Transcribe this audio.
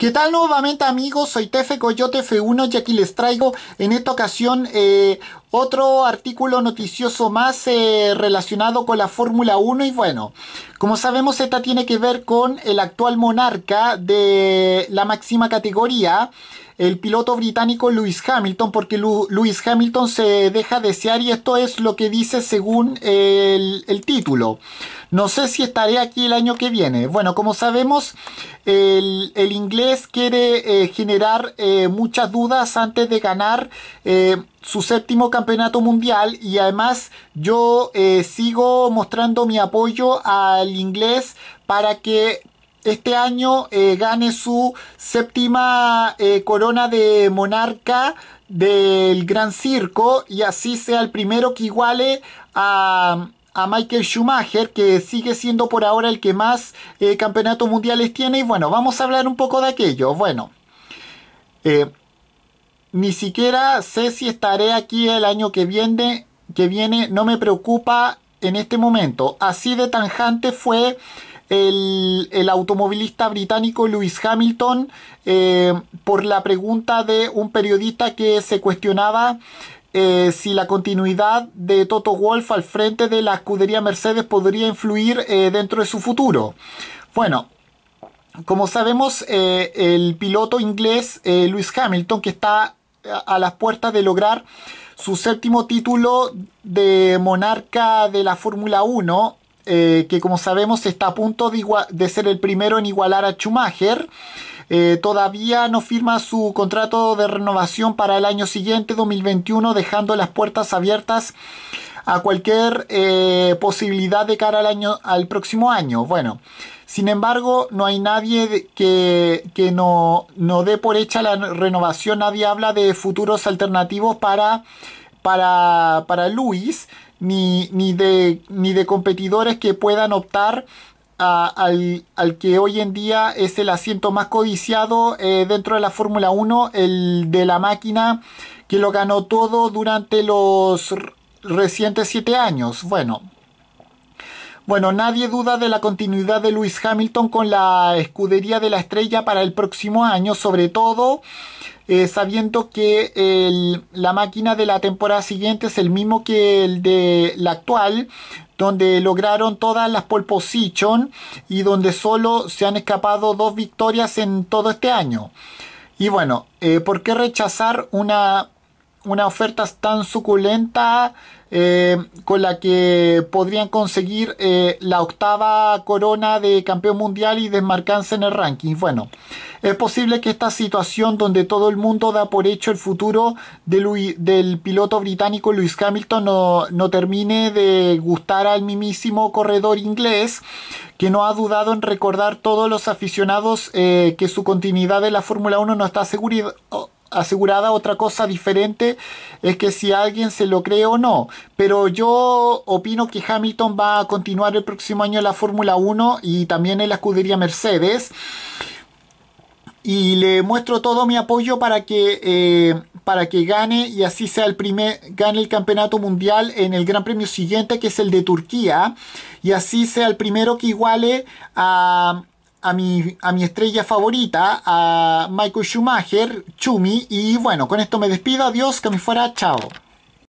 ¿Qué tal nuevamente amigos? Soy Tefe Coyote F1 y aquí les traigo en esta ocasión eh, otro artículo noticioso más eh, relacionado con la Fórmula 1 y bueno, como sabemos esta tiene que ver con el actual monarca de la máxima categoría, el piloto británico Lewis Hamilton, porque Lewis Hamilton se deja desear y esto es lo que dice según el, título. No sé si estaré aquí el año que viene. Bueno, como sabemos, el, inglés quiere eh, generar eh, muchas dudas antes de ganar eh, su séptimo campeonato mundial y además yo sigo mostrando mi apoyo al inglés para que este año eh, gane su séptima eh, corona de monarca del Gran Circo y así sea el primero que iguale a, Michael Schumacher que sigue siendo por ahora el que más eh, campeonatos mundiales tiene y bueno vamos a hablar un poco de aquello bueno ni siquiera sé si estaré aquí el año que viene que viene no me preocupa en este momento así de tanjante fue el, automovilista británico Lewis Hamilton eh, por la pregunta de un periodista que se cuestionaba eh, si la continuidad de Toto Wolf al frente de la escudería Mercedes podría influir eh, dentro de su futuro. Bueno, como sabemos, el piloto inglés Lewis Hamilton, que está a las puertas de lograr su séptimo título de monarca de la Fórmula 1, eh, que como sabemos está a punto de, ser el primero en igualar a Schumacher. Eh, todavía no firma su contrato de renovación para el año siguiente, 2021, dejando las puertas abiertas a cualquier eh, posibilidad de cara al, año, al próximo año. Bueno, sin embargo, no hay nadie que, no, no dé por hecha la renovación, nadie habla de futuros alternativos para, para, para Luis ni, ni, de, ni de competidores que puedan optar al, que hoy en día es el asiento más codiciado eh, dentro de la Fórmula 1, el de la máquina que lo ganó todo durante los recientes siete años. Bueno, bueno, nadie duda de la continuidad de Lewis Hamilton con la escudería de la estrella para el próximo año, sobre todo eh, sabiendo que la máquina de la temporada siguiente es el mismo que el de la actual, donde lograron todas las pole position y donde solo se han escapado dos victorias en todo este año. Y bueno, eh, ¿por qué rechazar una, una oferta tan suculenta? Eh, con la que podrían conseguir eh, la octava corona de campeón mundial y desmarcarse en el ranking. Bueno, es posible que esta situación donde todo el mundo da por hecho el futuro del piloto británico Lewis Hamilton no, termine de gustar al mimísimo corredor inglés, que no ha dudado en recordar todos los aficionados eh, que su continuidad en la Fórmula 1 no está asegurada asegurada. Otra cosa diferente es que si alguien se lo cree o no. Pero yo opino que Hamilton va a continuar el próximo año en la Fórmula 1 y también en la escudería Mercedes. Y le muestro todo mi apoyo para que, eh, para que gane y así sea el primer, gane el campeonato mundial en el Gran Premio siguiente, que es el de Turquía. Y así sea el primero que iguale a a mi, a mi estrella favorita, a Michael Schumacher, Chumi. Y bueno, con esto me despido. Adiós, que me fuera. Chao.